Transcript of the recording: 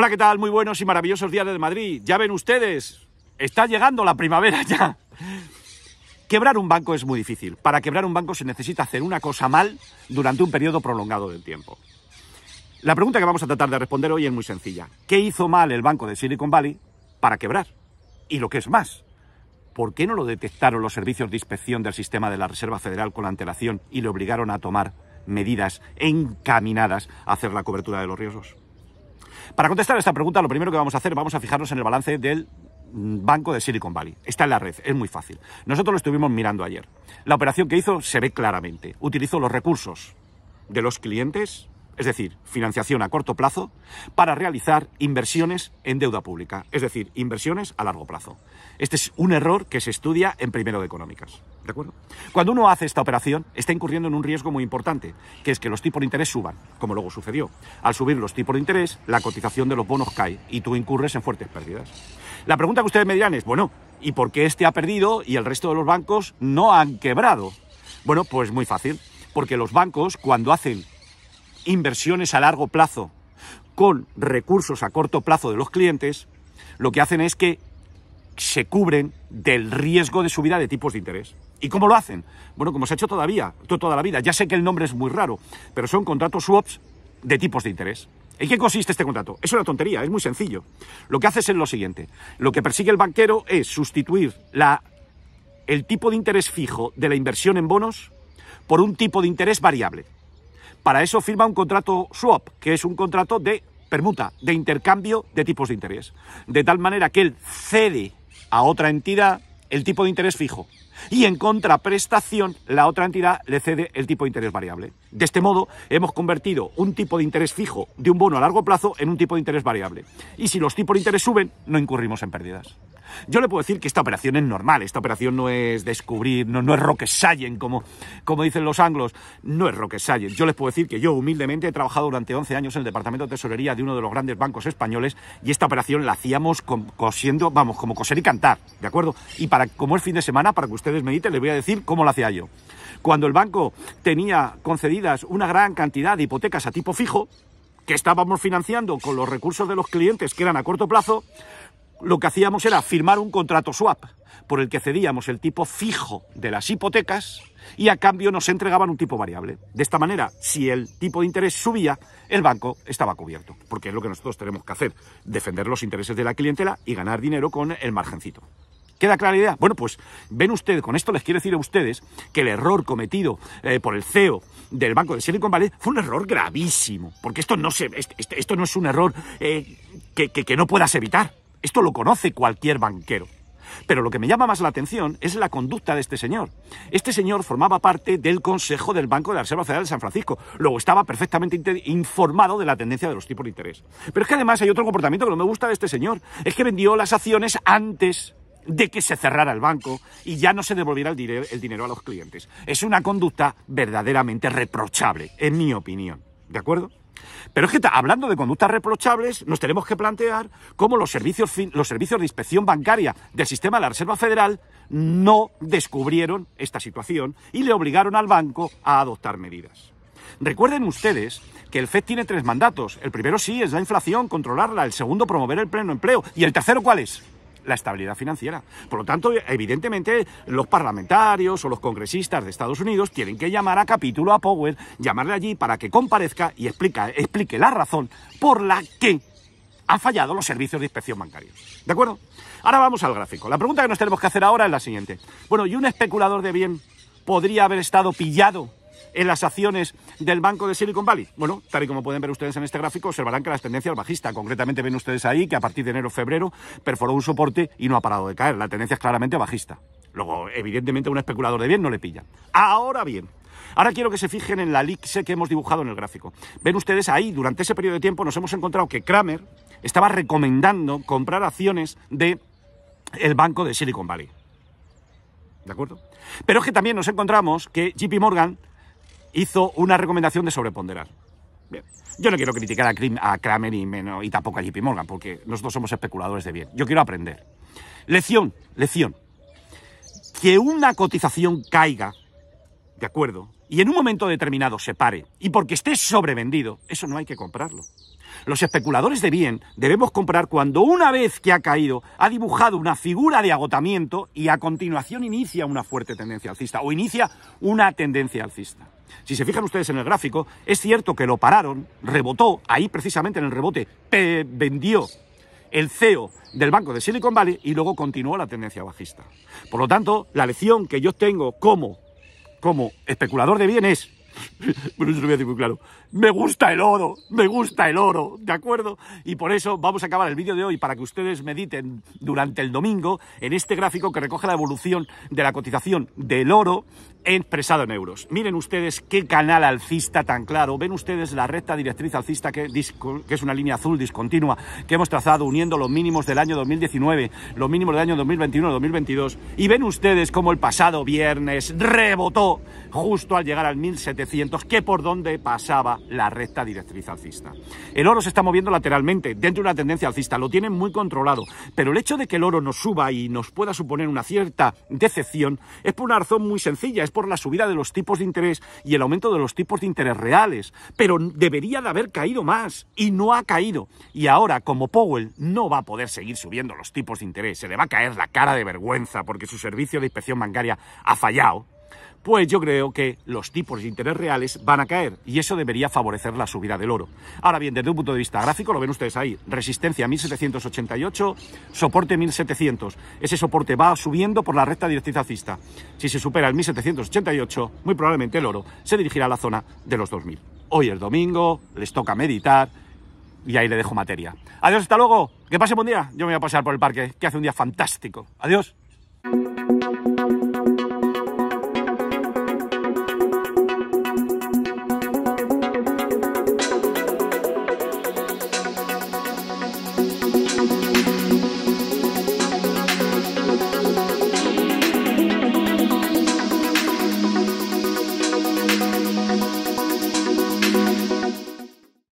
Hola, ¿qué tal? Muy buenos y maravillosos días de Madrid. Ya ven ustedes, está llegando la primavera ya. Quebrar un banco es muy difícil. Para quebrar un banco se necesita hacer una cosa mal durante un periodo prolongado del tiempo. La pregunta que vamos a tratar de responder hoy es muy sencilla. ¿Qué hizo mal el banco de Silicon Valley para quebrar? Y lo que es más, ¿por qué no lo detectaron los servicios de inspección del sistema de la Reserva Federal con antelación y le obligaron a tomar medidas encaminadas a hacer la cobertura de los riesgos? Para contestar esta pregunta, lo primero que vamos a hacer, vamos a fijarnos en el balance del mm, banco de Silicon Valley. Está en la red, es muy fácil. Nosotros lo estuvimos mirando ayer. La operación que hizo se ve claramente. Utilizó los recursos de los clientes, es decir, financiación a corto plazo, para realizar inversiones en deuda pública, es decir, inversiones a largo plazo. Este es un error que se estudia en primero de económicas. ¿De Cuando uno hace esta operación, está incurriendo en un riesgo muy importante, que es que los tipos de interés suban, como luego sucedió. Al subir los tipos de interés, la cotización de los bonos cae y tú incurres en fuertes pérdidas. La pregunta que ustedes me dirán es, bueno, ¿y por qué este ha perdido y el resto de los bancos no han quebrado? Bueno, pues muy fácil, porque los bancos cuando hacen inversiones a largo plazo con recursos a corto plazo de los clientes, lo que hacen es que se cubren del riesgo de subida de tipos de interés. ¿Y cómo lo hacen? Bueno, como se ha hecho todavía, toda la vida. Ya sé que el nombre es muy raro, pero son contratos swaps de tipos de interés. ¿En qué consiste este contrato? Es una tontería, es muy sencillo. Lo que hace es lo siguiente. Lo que persigue el banquero es sustituir la, el tipo de interés fijo de la inversión en bonos por un tipo de interés variable. Para eso firma un contrato swap, que es un contrato de permuta, de intercambio de tipos de interés. De tal manera que él cede a otra entidad el tipo de interés fijo y en contraprestación la otra entidad le cede el tipo de interés variable. De este modo, hemos convertido un tipo de interés fijo de un bono a largo plazo en un tipo de interés variable. Y si los tipos de interés suben, no incurrimos en pérdidas. Yo le puedo decir que esta operación es normal, esta operación no es descubrir, no, no es rocket como, como dicen los anglos, no es rocket Yo les puedo decir que yo humildemente he trabajado durante 11 años en el departamento de tesorería de uno de los grandes bancos españoles y esta operación la hacíamos cosiendo, vamos, como coser y cantar, ¿de acuerdo? Y para, como es fin de semana, para que usted ustedes les voy a decir cómo lo hacía yo. Cuando el banco tenía concedidas una gran cantidad de hipotecas a tipo fijo, que estábamos financiando con los recursos de los clientes que eran a corto plazo, lo que hacíamos era firmar un contrato swap por el que cedíamos el tipo fijo de las hipotecas y a cambio nos entregaban un tipo variable. De esta manera, si el tipo de interés subía, el banco estaba cubierto, porque es lo que nosotros tenemos que hacer, defender los intereses de la clientela y ganar dinero con el margencito. ¿Queda clara la idea? Bueno, pues ven ustedes, con esto les quiero decir a ustedes que el error cometido eh, por el CEO del Banco de Silicon Valley fue un error gravísimo, porque esto no, se, este, este, esto no es un error eh, que, que, que no puedas evitar. Esto lo conoce cualquier banquero. Pero lo que me llama más la atención es la conducta de este señor. Este señor formaba parte del Consejo del Banco de la Reserva Federal de San Francisco. Luego estaba perfectamente informado de la tendencia de los tipos de interés. Pero es que además hay otro comportamiento que no me gusta de este señor. Es que vendió las acciones antes de que se cerrara el banco y ya no se devolviera el, dinero a los clientes. Es una conducta verdaderamente reprochable, en mi opinión. ¿De acuerdo? Pero es que hablando de conductas reprochables, nos tenemos que plantear cómo los servicios, los servicios de inspección bancaria del sistema de la Reserva Federal no descubrieron esta situación y le obligaron al banco a adoptar medidas. Recuerden ustedes que el FED tiene tres mandatos. El primero sí es la inflación, controlarla. El segundo promover el pleno empleo. ¿Y el tercero cuál es? la estabilidad financiera. Por lo tanto, evidentemente, los parlamentarios o los congresistas de Estados Unidos tienen que llamar a capítulo a Powell, llamarle allí para que comparezca y explique la razón por la que han fallado los servicios de inspección bancarios. ¿De acuerdo? Ahora vamos al gráfico. La pregunta que nos tenemos que hacer ahora es la siguiente. Bueno, ¿y un especulador de bien podría haber estado pillado en las acciones del banco de Silicon Valley? Bueno, tal y como pueden ver ustedes en este gráfico, observarán que las tendencias bajista. concretamente ven ustedes ahí que a partir de enero-febrero perforó un soporte y no ha parado de caer. La tendencia es claramente bajista. Luego, evidentemente, un especulador de bien no le pilla. Ahora bien, Ahora quiero que se fijen en la lixe que hemos dibujado en el gráfico. Ven ustedes ahí, durante ese periodo de tiempo nos hemos encontrado que Kramer estaba recomendando comprar acciones de el banco de Silicon Valley. ¿De acuerdo? Pero es que también nos encontramos que JP Morgan hizo una recomendación de sobreponderar. Yo no quiero criticar a, Kramer y, y tampoco a JP Morgan, porque nosotros somos especuladores de bien. Yo quiero aprender. Lección, lección. Que una cotización caiga, ¿de acuerdo? Y en un momento determinado se pare, y porque esté sobrevendido, eso no hay que comprarlo. Los especuladores de bien debemos comprar cuando una vez que ha caído ha dibujado una figura de agotamiento y a continuación inicia una fuerte tendencia alcista o inicia una tendencia alcista. Si se fijan ustedes en el gráfico, es cierto que lo pararon, rebotó, ahí precisamente en el rebote, vendió el CEO del banco de Silicon Valley y luego continuó la tendencia bajista. Por lo tanto, la lección que yo tengo como, como especulador de bienes, bueno, yo lo voy a decir muy claro, me gusta el oro, me gusta el oro, ¿de acuerdo? Y por eso vamos a acabar el vídeo de hoy para que ustedes mediten durante el domingo en este gráfico que recoge la evolución de la cotización del oro expresado en euros. Miren ustedes qué canal alcista tan claro. Ven ustedes la recta directriz alcista, que, que es una línea azul discontinua, que hemos trazado uniendo los mínimos del año 2019, los mínimos del año 2021, 2022. Y ven ustedes cómo el pasado viernes rebotó justo al llegar al 1700, que por donde pasaba la recta directriz alcista. El oro se está moviendo lateralmente, dentro de una tendencia alcista. Lo tienen muy controlado. Pero el hecho de que el oro nos suba y nos pueda suponer una cierta decepción es por una razón muy sencilla. Es por la subida de los tipos de interés y el aumento de los tipos de interés reales, pero debería de haber caído más y no ha caído. Y ahora, como Powell no va a poder seguir subiendo los tipos de interés, se le va a caer la cara de vergüenza porque su servicio de inspección bancaria ha fallado, pues yo creo que los tipos de interés reales van a caer y eso debería favorecer la subida del oro. Ahora bien, desde un punto de vista gráfico, lo ven ustedes ahí, resistencia 1788, soporte 1700. Ese soporte va subiendo por la recta directriz alcista. Si se supera el 1788, muy probablemente el oro se dirigirá a la zona de los 2000. Hoy es domingo, les toca meditar y ahí le dejo materia. Adiós, hasta luego. Que pase buen día. Yo me voy a pasear por el parque, que hace un día fantástico. Adiós.